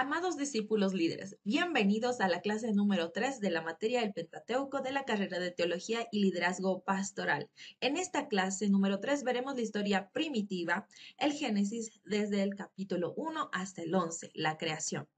Amados discípulos líderes, bienvenidos a la clase número 3 de la materia del Pentateuco de la carrera de Teología y Liderazgo Pastoral. En esta clase número 3 veremos la historia primitiva, el Génesis desde el capítulo 1 hasta el 11, la creación.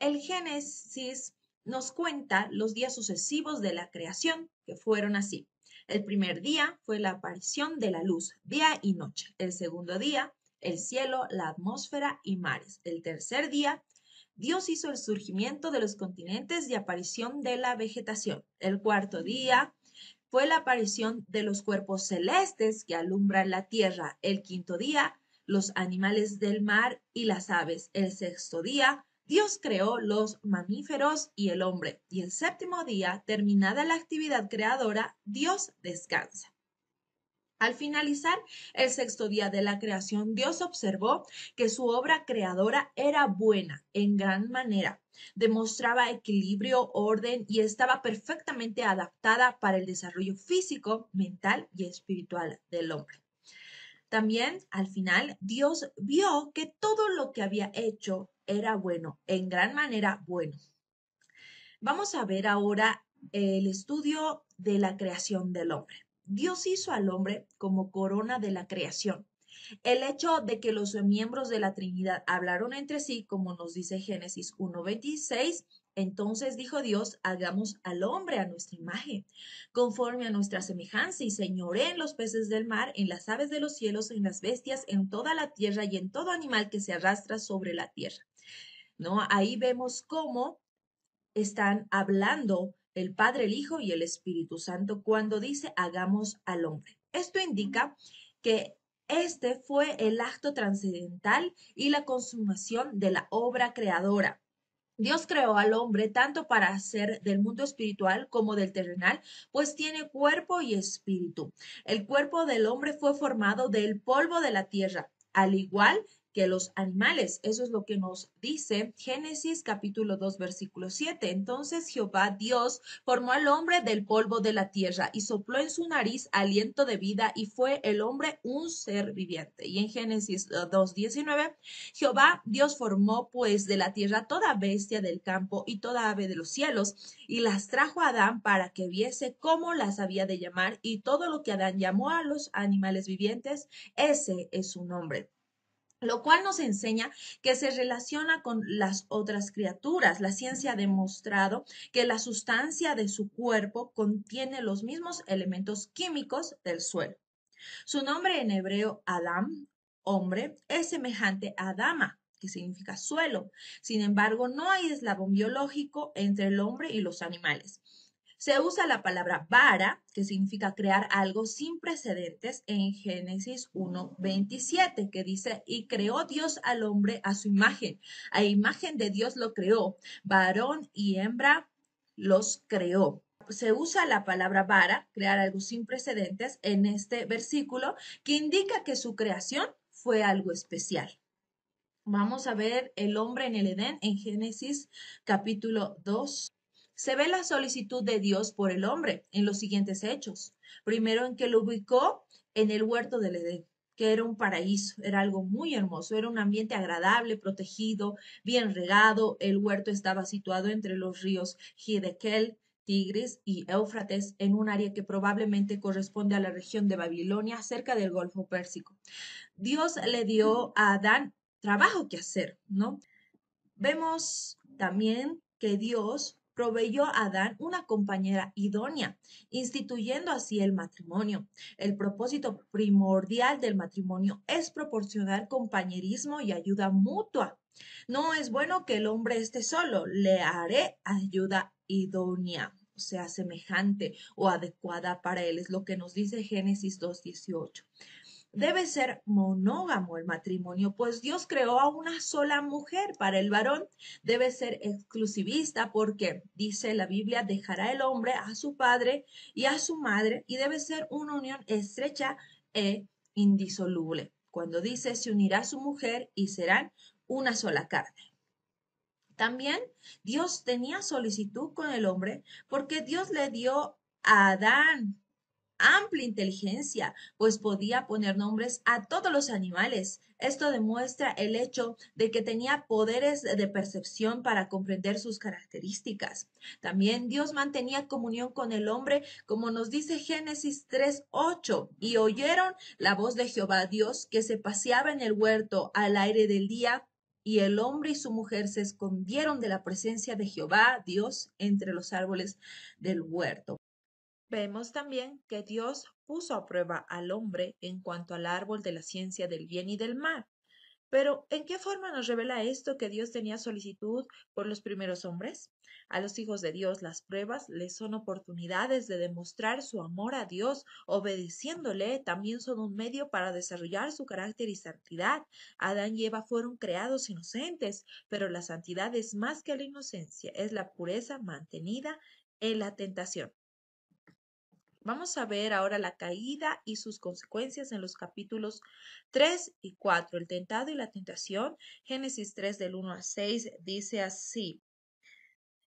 El Génesis nos cuenta los días sucesivos de la creación, que fueron así. El primer día fue la aparición de la luz, día y noche. El segundo día el cielo, la atmósfera y mares. El tercer día, Dios hizo el surgimiento de los continentes y aparición de la vegetación. El cuarto día fue la aparición de los cuerpos celestes que alumbran la tierra. El quinto día, los animales del mar y las aves. El sexto día, Dios creó los mamíferos y el hombre. Y el séptimo día, terminada la actividad creadora, Dios descansa. Al finalizar el sexto día de la creación, Dios observó que su obra creadora era buena en gran manera, demostraba equilibrio, orden y estaba perfectamente adaptada para el desarrollo físico, mental y espiritual del hombre. También al final Dios vio que todo lo que había hecho era bueno, en gran manera bueno. Vamos a ver ahora el estudio de la creación del hombre. Dios hizo al hombre como corona de la creación. El hecho de que los miembros de la Trinidad hablaron entre sí, como nos dice Génesis 1.26, entonces dijo Dios, hagamos al hombre a nuestra imagen, conforme a nuestra semejanza, y señoré en los peces del mar, en las aves de los cielos, en las bestias, en toda la tierra y en todo animal que se arrastra sobre la tierra. ¿No? Ahí vemos cómo están hablando el Padre, el Hijo y el Espíritu Santo cuando dice hagamos al hombre. Esto indica que este fue el acto trascendental y la consumación de la obra creadora. Dios creó al hombre tanto para hacer del mundo espiritual como del terrenal, pues tiene cuerpo y espíritu. El cuerpo del hombre fue formado del polvo de la tierra, al igual que los animales. Eso es lo que nos dice Génesis capítulo 2 versículo 7. Entonces Jehová Dios formó al hombre del polvo de la tierra y sopló en su nariz aliento de vida y fue el hombre un ser viviente. Y en Génesis 2 19, Jehová Dios formó pues de la tierra toda bestia del campo y toda ave de los cielos y las trajo a Adán para que viese cómo las había de llamar y todo lo que Adán llamó a los animales vivientes, ese es su nombre lo cual nos enseña que se relaciona con las otras criaturas. La ciencia ha demostrado que la sustancia de su cuerpo contiene los mismos elementos químicos del suelo. Su nombre en hebreo Adam, hombre, es semejante a Adama, que significa suelo. Sin embargo, no hay eslabón biológico entre el hombre y los animales. Se usa la palabra vara, que significa crear algo sin precedentes, en Génesis 1.27, que dice, y creó Dios al hombre a su imagen. A imagen de Dios lo creó, varón y hembra los creó se usa la palabra vara, crear algo sin precedentes, en este versículo, que indica que su creación fue algo especial. Vamos a ver el hombre en el Edén en Génesis capítulo 2, se ve la solicitud de Dios por el hombre en los siguientes hechos. Primero en que lo ubicó en el huerto del Edén, que era un paraíso, era algo muy hermoso, era un ambiente agradable, protegido, bien regado. El huerto estaba situado entre los ríos Hidekel, Tigris y Éufrates en un área que probablemente corresponde a la región de Babilonia cerca del Golfo Pérsico. Dios le dio a Adán trabajo que hacer, ¿no? Vemos también que Dios proveyó a Adán una compañera idónea, instituyendo así el matrimonio. El propósito primordial del matrimonio es proporcionar compañerismo y ayuda mutua. No es bueno que el hombre esté solo, le haré ayuda idónea sea semejante o adecuada para él, es lo que nos dice Génesis 2.18 debe ser monógamo el matrimonio, pues Dios creó a una sola mujer para el varón. Debe ser exclusivista porque, dice la Biblia, dejará el hombre a su padre y a su madre y debe ser una unión estrecha e indisoluble. Cuando dice, se unirá a su mujer y serán una sola carne. También Dios tenía solicitud con el hombre porque Dios le dio a Adán amplia inteligencia, pues podía poner nombres a todos los animales. Esto demuestra el hecho de que tenía poderes de percepción para comprender sus características. También Dios mantenía comunión con el hombre, como nos dice Génesis 3:8, y oyeron la voz de Jehová Dios que se paseaba en el huerto al aire del día y el hombre y su mujer se escondieron de la presencia de Jehová, Dios, entre los árboles del huerto. Vemos también que Dios puso a prueba al hombre en cuanto al árbol de la ciencia del bien y del mal. Pero, ¿en qué forma nos revela esto que Dios tenía solicitud por los primeros hombres? A los hijos de Dios las pruebas les son oportunidades de demostrar su amor a Dios, obedeciéndole también son un medio para desarrollar su carácter y santidad. Adán y Eva fueron creados inocentes, pero la santidad es más que la inocencia, es la pureza mantenida en la tentación. Vamos a ver ahora la caída y sus consecuencias en los capítulos 3 y 4, el tentado y la tentación. Génesis 3 del 1 al 6 dice así.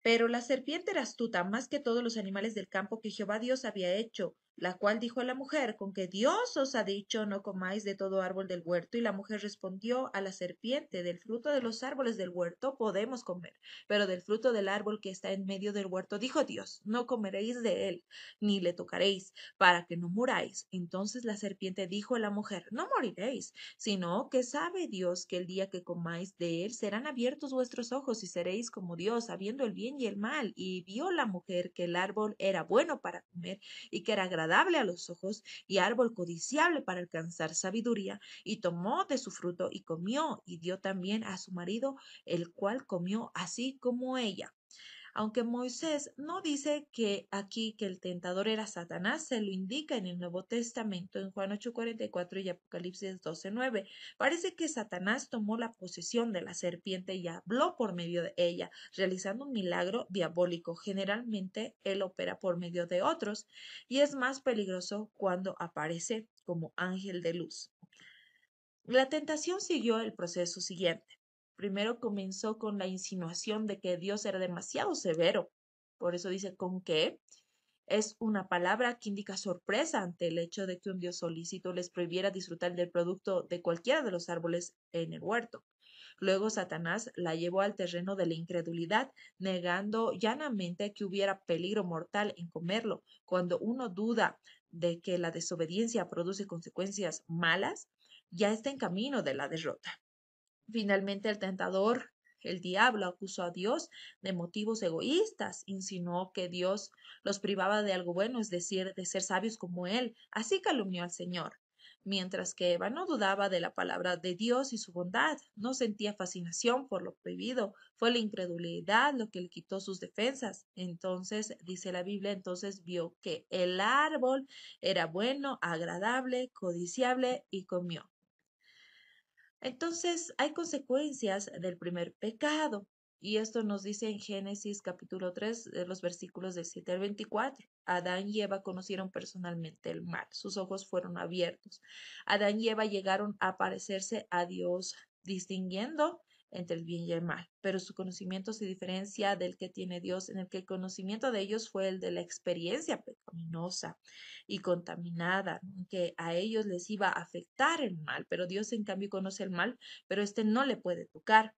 Pero la serpiente era astuta más que todos los animales del campo que Jehová Dios había hecho la cual dijo a la mujer, con que Dios os ha dicho, no comáis de todo árbol del huerto. Y la mujer respondió a la serpiente, del fruto de los árboles del huerto podemos comer, pero del fruto del árbol que está en medio del huerto, dijo Dios, no comeréis de él, ni le tocaréis, para que no muráis. Entonces la serpiente dijo a la mujer, no moriréis, sino que sabe Dios que el día que comáis de él serán abiertos vuestros ojos y seréis como Dios, sabiendo el bien y el mal. Y vio la mujer que el árbol era bueno para comer y que era a los ojos y árbol codiciable para alcanzar sabiduría, y tomó de su fruto y comió, y dio también a su marido, el cual comió así como ella. Aunque Moisés no dice que aquí que el tentador era Satanás, se lo indica en el Nuevo Testamento en Juan 8:44 y Apocalipsis 12:9. Parece que Satanás tomó la posesión de la serpiente y habló por medio de ella, realizando un milagro diabólico. Generalmente él opera por medio de otros y es más peligroso cuando aparece como ángel de luz. La tentación siguió el proceso siguiente. Primero comenzó con la insinuación de que Dios era demasiado severo. Por eso dice con qué. Es una palabra que indica sorpresa ante el hecho de que un Dios solícito les prohibiera disfrutar del producto de cualquiera de los árboles en el huerto. Luego Satanás la llevó al terreno de la incredulidad, negando llanamente que hubiera peligro mortal en comerlo. Cuando uno duda de que la desobediencia produce consecuencias malas, ya está en camino de la derrota. Finalmente el tentador, el diablo, acusó a Dios de motivos egoístas, insinuó que Dios los privaba de algo bueno, es decir, de ser sabios como Él, así calumnió al Señor. Mientras que Eva no dudaba de la palabra de Dios y su bondad, no sentía fascinación por lo prohibido, fue la incredulidad lo que le quitó sus defensas. Entonces, dice la Biblia, entonces vio que el árbol era bueno, agradable, codiciable y comió. Entonces hay consecuencias del primer pecado. Y esto nos dice en Génesis capítulo 3, eh, los versículos del 7 al 24. Adán y Eva conocieron personalmente el mal, sus ojos fueron abiertos. Adán y Eva llegaron a parecerse a Dios, distinguiendo entre el bien y el mal, pero su conocimiento se diferencia del que tiene Dios, en el que el conocimiento de ellos fue el de la experiencia pecaminosa y contaminada, que a ellos les iba a afectar el mal, pero Dios en cambio conoce el mal, pero este no le puede tocar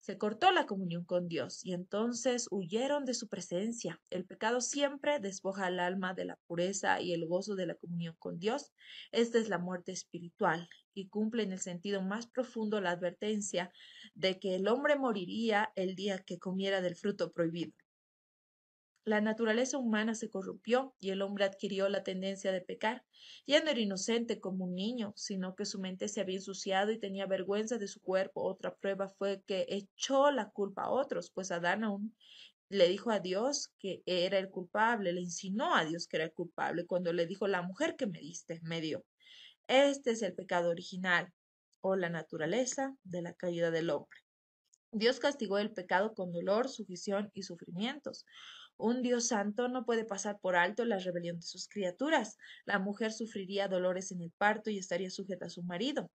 se cortó la comunión con Dios y entonces huyeron de su presencia. El pecado siempre despoja al alma de la pureza y el gozo de la comunión con Dios. Esta es la muerte espiritual y cumple en el sentido más profundo la advertencia de que el hombre moriría el día que comiera del fruto prohibido. La naturaleza humana se corrompió y el hombre adquirió la tendencia de pecar. Ya no era inocente como un niño, sino que su mente se había ensuciado y tenía vergüenza de su cuerpo. Otra prueba fue que echó la culpa a otros, pues Adán le dijo a Dios que era el culpable, le insinuó a Dios que era el culpable cuando le dijo, la mujer que me diste, me dio. Este es el pecado original o la naturaleza de la caída del hombre. Dios castigó el pecado con dolor, sujeción y sufrimientos. Un Dios santo no puede pasar por alto la rebelión de sus criaturas. La mujer sufriría dolores en el parto y estaría sujeta a su marido.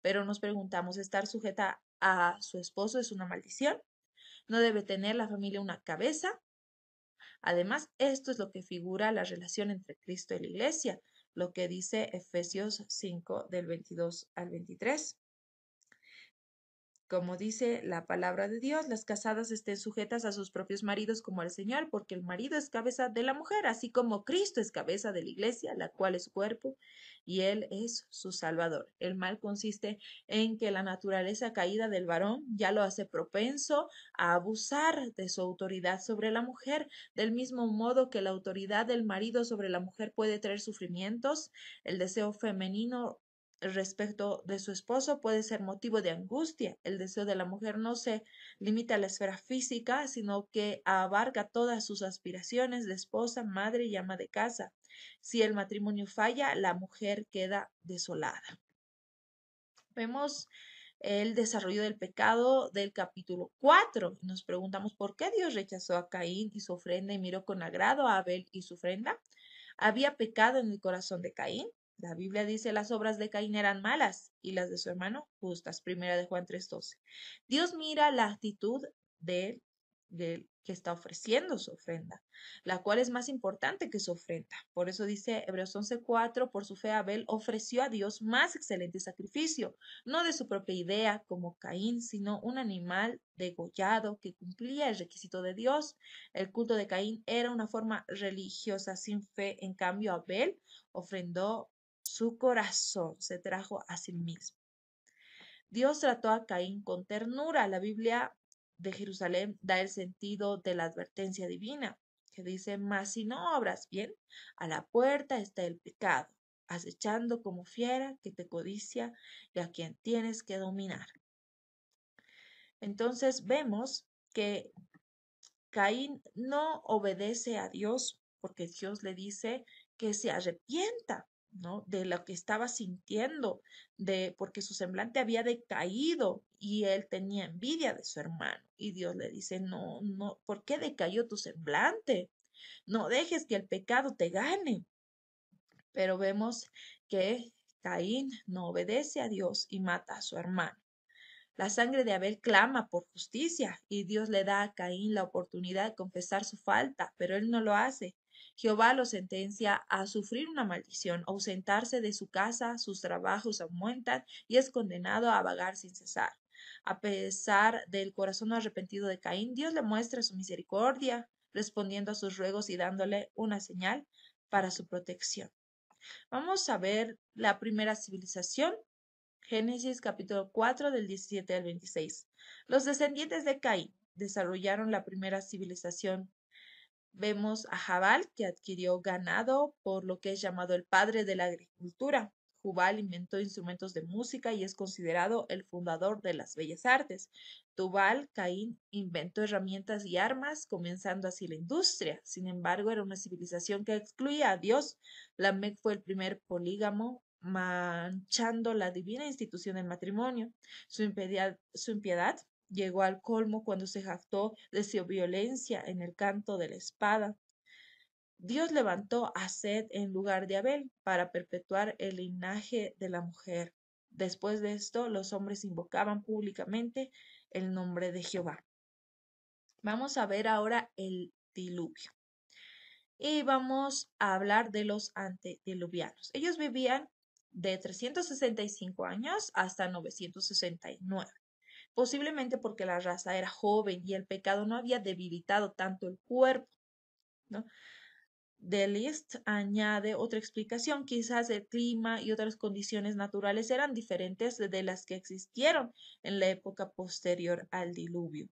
Pero nos preguntamos, ¿estar sujeta a su esposo es una maldición? ¿No debe tener la familia una cabeza? Además, esto es lo que figura la relación entre Cristo y la Iglesia, lo que dice Efesios 5 del 22 al 23. Como dice la palabra de Dios, las casadas estén sujetas a sus propios maridos como al Señor, porque el marido es cabeza de la mujer, así como Cristo es cabeza de la iglesia, la cual es su cuerpo, y Él es su Salvador. El mal consiste en que la naturaleza caída del varón ya lo hace propenso a abusar de su autoridad sobre la mujer, del mismo modo que la autoridad del marido sobre la mujer puede traer sufrimientos, el deseo femenino respecto de su esposo puede ser motivo de angustia. El deseo de la mujer no se limita a la esfera física, sino que abarca todas sus aspiraciones de esposa, madre y ama de casa. Si el matrimonio falla, la mujer queda desolada. Vemos el desarrollo del pecado del capítulo 4. Nos preguntamos por qué Dios rechazó a Caín y su ofrenda y miró con agrado a Abel y su ofrenda. ¿Había pecado en el corazón de Caín? La Biblia dice las obras de Caín eran malas y las de su hermano justas, primera de Juan 3.12. Dios mira la actitud de, él que está ofreciendo su ofrenda, la cual es más importante que su ofrenda. Por eso dice Hebreos 11.4, por su fe Abel ofreció a Dios más excelente sacrificio, no de su propia idea como Caín, sino un animal degollado que cumplía el requisito de Dios. El culto de Caín era una forma religiosa sin fe, en cambio Abel ofrendó su corazón se trajo a sí mismo. Dios trató a Caín con ternura. La Biblia de Jerusalén da el sentido de la advertencia divina, que dice, mas si no obras bien, a la puerta está el pecado, acechando como fiera que te codicia y a quien tienes que dominar. Entonces vemos que Caín no obedece a Dios porque Dios le dice que se arrepienta de lo que estaba sintiendo, de porque su semblante había decaído y él tenía envidia de su hermano. Y Dios le dice, "No, no, ¿por qué decayó tu semblante? No dejes que el pecado te gane." Pero vemos que Caín no obedece a Dios y mata a su hermano. La sangre de Abel clama por justicia y Dios le da a Caín la oportunidad de confesar su falta, pero él no lo hace. Jehová lo sentencia a sufrir una maldición, ausentarse de su casa, sus trabajos aumentan y es condenado a vagar sin cesar. A pesar del corazón arrepentido de Caín, Dios le muestra su misericordia, respondiendo a sus ruegos y dándole una señal para su protección. Vamos a ver la primera civilización, Génesis capítulo 4 del 17 al 26. Los descendientes de Caín desarrollaron la primera civilización Vemos a Jabal que adquirió ganado por lo que es llamado el padre de la agricultura. Jubal inventó instrumentos de música y es considerado el fundador de las bellas artes. Tubal Caín inventó herramientas y armas, comenzando así la industria. Sin embargo, era una civilización que excluía a Dios. Lamec fue el primer polígamo, manchando la divina institución del matrimonio. Su impiedad, su impiedad llegó al colmo cuando se jactó de su violencia en el canto de la espada. Dios levantó a Sed en lugar de Abel para perpetuar el linaje de la mujer. Después de esto, los hombres invocaban públicamente el nombre de Jehová. Vamos a ver ahora el diluvio. Y vamos a hablar de los antediluvianos. Ellos vivían de 365 años hasta 969 posiblemente porque la raza era joven y el pecado no había debilitado tanto el cuerpo. ¿no? List añade otra explicación, quizás el clima y otras condiciones naturales eran diferentes de las que existieron en la época posterior al diluvio.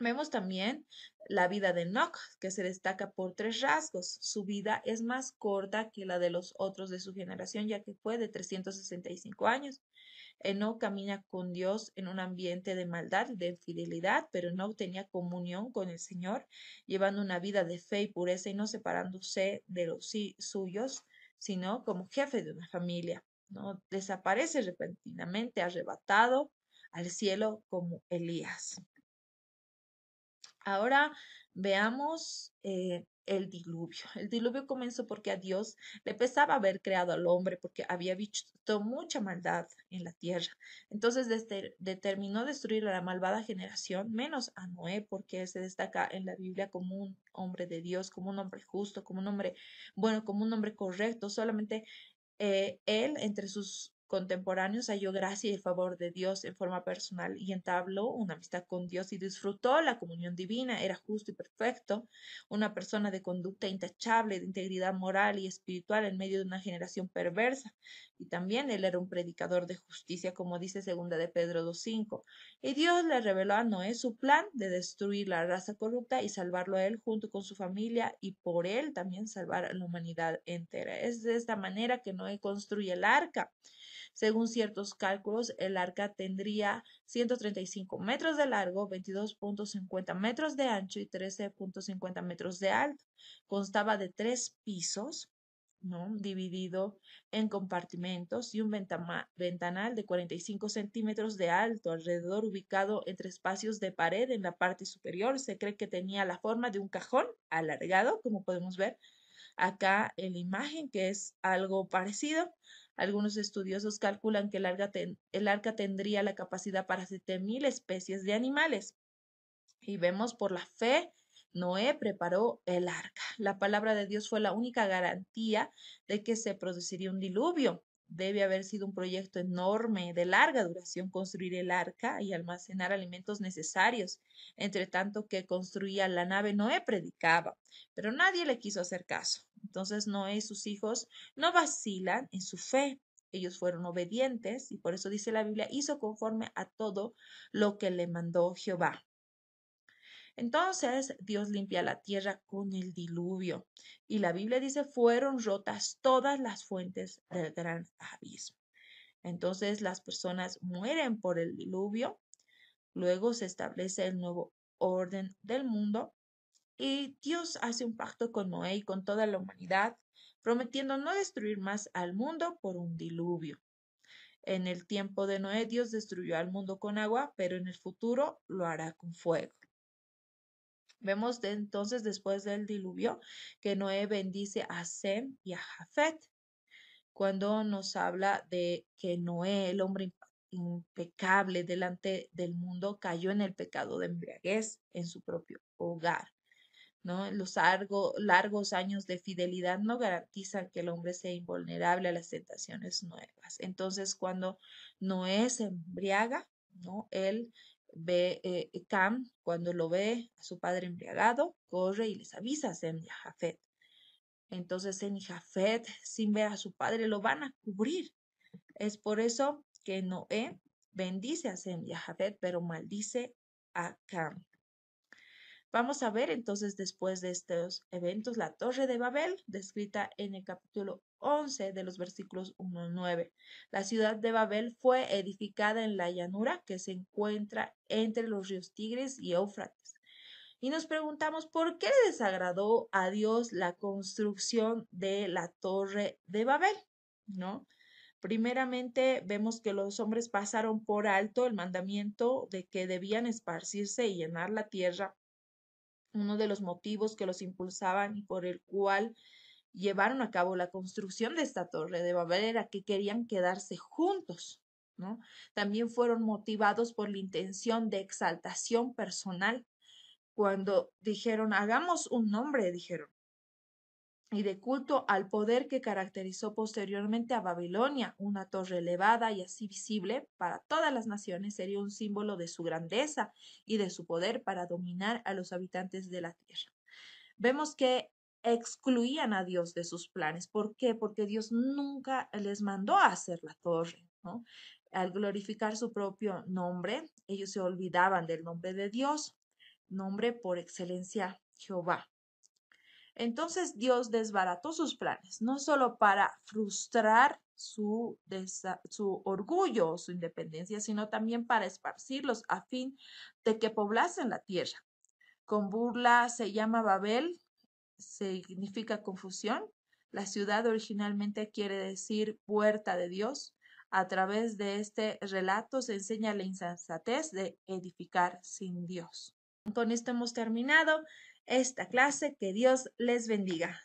Vemos también la vida de Nock, que se destaca por tres rasgos. Su vida es más corta que la de los otros de su generación, ya que fue de 365 años. Eh, no camina con Dios en un ambiente de maldad, de infidelidad, pero no tenía comunión con el Señor, llevando una vida de fe y pureza y no separándose de los suyos, sino como jefe de una familia. ¿no? Desaparece repentinamente, arrebatado al cielo como Elías. Ahora veamos eh, el diluvio. El diluvio comenzó porque a Dios le pesaba haber creado al hombre, porque había visto mucha maldad en la tierra. Entonces determinó destruir a la malvada generación, menos a Noé, porque se destaca en la Biblia como un hombre de Dios, como un hombre justo, como un hombre bueno, como un hombre correcto. Solamente eh, él, entre sus contemporáneos halló gracia y el favor de Dios en forma personal y entabló una amistad con Dios y disfrutó la comunión divina, era justo y perfecto, una persona de conducta intachable, de integridad moral y espiritual en medio de una generación perversa. Y también él era un predicador de justicia, como dice segunda de Pedro 2.5. Y Dios le reveló a Noé su plan de destruir la raza corrupta y salvarlo a él junto con su familia y por él también salvar a la humanidad entera. Es de esta manera que Noé construye el arca. Según ciertos cálculos, el arca tendría 135 metros de largo, 22.50 metros de ancho y 13.50 metros de alto. Constaba de tres pisos, ¿no? dividido en compartimentos y un ventanal de 45 centímetros de alto alrededor ubicado entre espacios de pared en la parte superior. Se cree que tenía la forma de un cajón alargado, como podemos ver acá en la imagen, que es algo parecido algunos estudiosos calculan que el arca, tendría la capacidad para 7.000 especies de animales. Y vemos por la fe, Noé preparó el arca. La palabra de Dios fue la única garantía de que se produciría un diluvio. Debe haber sido un proyecto enorme, de larga duración, construir el arca y almacenar alimentos necesarios. Entre tanto que construía la nave, Noé predicaba, pero nadie le quiso hacer caso. Entonces Noé y eh, sus hijos no vacilan en su fe. Ellos fueron obedientes y por eso dice la Biblia, hizo conforme a todo lo que le mandó Jehová. Entonces Dios limpia la tierra con el diluvio y la Biblia dice, fueron rotas todas las fuentes del gran abismo. Entonces las personas mueren por el diluvio, luego se establece el nuevo orden del mundo y Dios hace un pacto con Noé y con toda la humanidad, prometiendo no destruir más al mundo por un diluvio. En el tiempo de Noé, Dios destruyó al mundo con agua, pero en el futuro lo hará con fuego. Vemos entonces, después del diluvio, que Noé bendice a Sem y a Jafet. Cuando nos habla de que Noé, el hombre impecable delante del mundo, cayó en el pecado de embriaguez en su propio hogar. Los largos años de fidelidad no garantizan que el hombre sea invulnerable a las tentaciones nuevas. Entonces, cuando Noé se embriaga, ¿no? Él ve, eh, eh, Cam, cuando lo ve a su padre embriagado, corre y les avisa a Sem y a Jafet. Entonces Sem y Jafet, sin ver a su padre, lo van a cubrir. Es por eso que Noé bendice a Sem y a Jafet, pero maldice a Cam. Vamos a ver entonces después de estos eventos la torre de Babel, descrita en el capítulo 11 de los versículos 1 9. La ciudad de Babel fue edificada en la llanura que se encuentra entre los ríos Tigres y Éufrates. Y nos preguntamos por qué le desagradó a Dios la construcción de la torre de Babel, ¿no? Primeramente vemos que los hombres pasaron por alto el mandamiento de que debían esparcirse y llenar la tierra uno de los motivos que los impulsaban y por el cual llevaron a cabo la construcción de esta torre de Babel era que querían quedarse juntos, ¿no? También fueron motivados por la intención de exaltación personal. Cuando dijeron, hagamos un nombre, dijeron, y de culto al poder que caracterizó posteriormente a Babilonia. Una torre elevada y así visible para todas las naciones sería un símbolo de su grandeza y de su poder para dominar a los habitantes de la tierra. Vemos que excluían a Dios de sus planes. ¿Por qué? Porque Dios nunca les mandó a hacer la torre. ¿no? Al glorificar su propio nombre, ellos se olvidaban del nombre de Dios, nombre por excelencia Jehová. Entonces Dios desbarató sus planes, no solo para frustrar su, su, orgullo, su independencia, sino también para esparcirlos a fin de que poblasen la tierra. Con burla se llama Babel, significa confusión. La ciudad originalmente quiere decir puerta de Dios. A través de este relato se enseña la insensatez de edificar sin Dios. Con esto hemos terminado esta clase. Que Dios les bendiga.